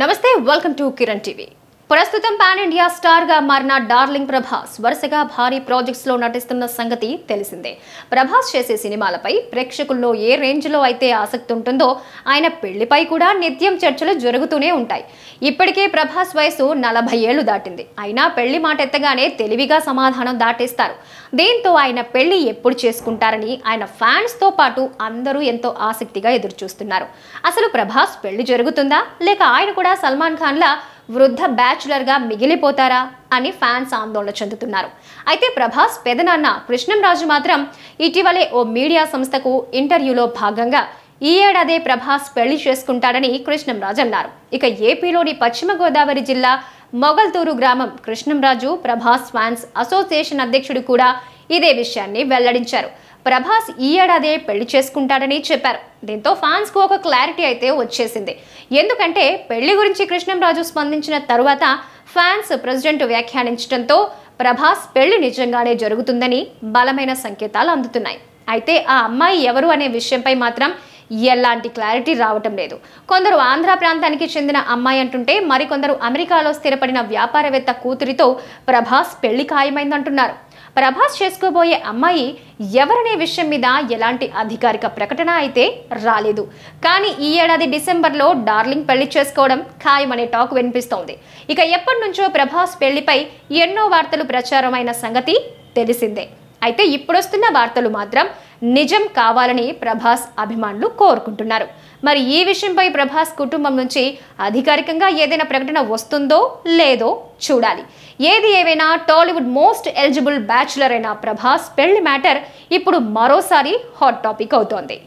నమస్తే welcome to Kiran TV ప్రస్తుతం pan India స్టార్గా మారిన డార్లింగ్ ప్రభాస్ వరుసగా భారీ ప్రాజెక్ట్స్లో నటిస్తున్న సంగతి తెలిసిందే ప్రభాస్ చేసే సినిమాలపై ప్రేక్షకుల్లో ఏ రేంజ్లో అయితే ఆసక్తి ఉంటుందో ఆయన పెళ్లిపై కూడా నిత్యం చర్చలు జరుగుతూనే ఉంటాయి ఇప్పటికే ప్రభాస్ వయసు నలభై ఏళ్లు దాటింది అయినా పెళ్లి మాట ఎత్తగానే తెలివిగా సమాధానం దాటేస్తారు దీంతో ఆయన పెళ్లి ఎప్పుడు చేసుకుంటారని ఆయన ఫ్యాన్స్తో పాటు అందరూ ఎంతో ఆసక్తిగా ఎదురుచూస్తున్నారు అసలు ప్రభాస్ పెళ్లి జరుగుతుందా లేక ఆయన కూడా సల్మాన్ ఖాన్లా వృద్ధ బ్యాచులర్గా మిగిలిపోతారా అని ఫ్యాన్స్ ఆందోళన చెందుతున్నారు అయితే ప్రభాస్ పెదనాన్న కృష్ణంరాజు మాత్రం ఇటీవలే ఓ మీడియా సంస్థకు ఇంటర్వ్యూలో భాగంగా ఈ ఏడాదే ప్రభాస్ పెళ్లి చేసుకుంటాడని కృష్ణంరాజు అన్నారు ఇక ఏపీలోని పశ్చిమ గోదావరి జిల్లా మొగల్తూరు గ్రామం కృష్ణంరాజు ప్రభాస్ ఫ్యాన్స్ అసోసియేషన్ అధ్యక్షుడు కూడా ఇదే విషయాన్ని వెల్లడించారు ప్రభాస్ ఈ ఏడాదే పెళ్లి చేసుకుంటాడని చెప్పారు దీంతో ఫ్యాన్స్కు ఒక క్లారిటీ అయితే వచ్చేసింది ఎందుకంటే పెళ్లి గురించి కృష్ణంరాజు స్పందించిన తరువాత ఫ్యాన్స్ ప్రెసిడెంట్ వ్యాఖ్యానించడంతో ప్రభాస్ పెళ్లి నిజంగానే జరుగుతుందని బలమైన సంకేతాలు అందుతున్నాయి అయితే ఆ అమ్మాయి ఎవరు అనే విషయంపై మాత్రం ఎలాంటి క్లారిటీ రావటం లేదు కొందరు ఆంధ్ర ప్రాంతానికి చెందిన అమ్మాయి అంటుంటే మరికొందరు అమెరికాలో స్థిరపడిన వ్యాపారవేత్త కూతురితో ప్రభాస్ పెళ్లి ఖాయమైందంటున్నారు ప్రభాస్ చేసుకోబోయే అమ్మాయి ఎవరనే విషయం మీద ఎలాంటి అధికారిక ప్రకటన అయితే రాలేదు కానీ ఈ ఏడాది డిసెంబర్లో డార్లింగ్ పెళ్లి చేసుకోవడం ఖాయమనే టాక్ వినిపిస్తోంది ఇక ఎప్పటి నుంచో ప్రభాస్ పెళ్లిపై ఎన్నో వార్తలు ప్రచారమైన సంగతి తెలిసిందే అయితే ఇప్పుడొస్తున్న వార్తలు మాత్రం నిజం కావాలని ప్రభాస్ అభిమానులు కోరుకుంటున్నారు మరి ఈ విషయంపై ప్రభాస్ కుటుంబం నుంచి అధికారికంగా ఏదైనా ప్రకటన వస్తుందో లేదో చూడాలి ఏది ఏవైనా టాలీవుడ్ మోస్ట్ ఎలిజిబుల్ బ్యాచులర్ అయిన ప్రభాస్ పెళ్లి మ్యాటర్ ఇప్పుడు మరోసారి హాట్ టాపిక్ అవుతోంది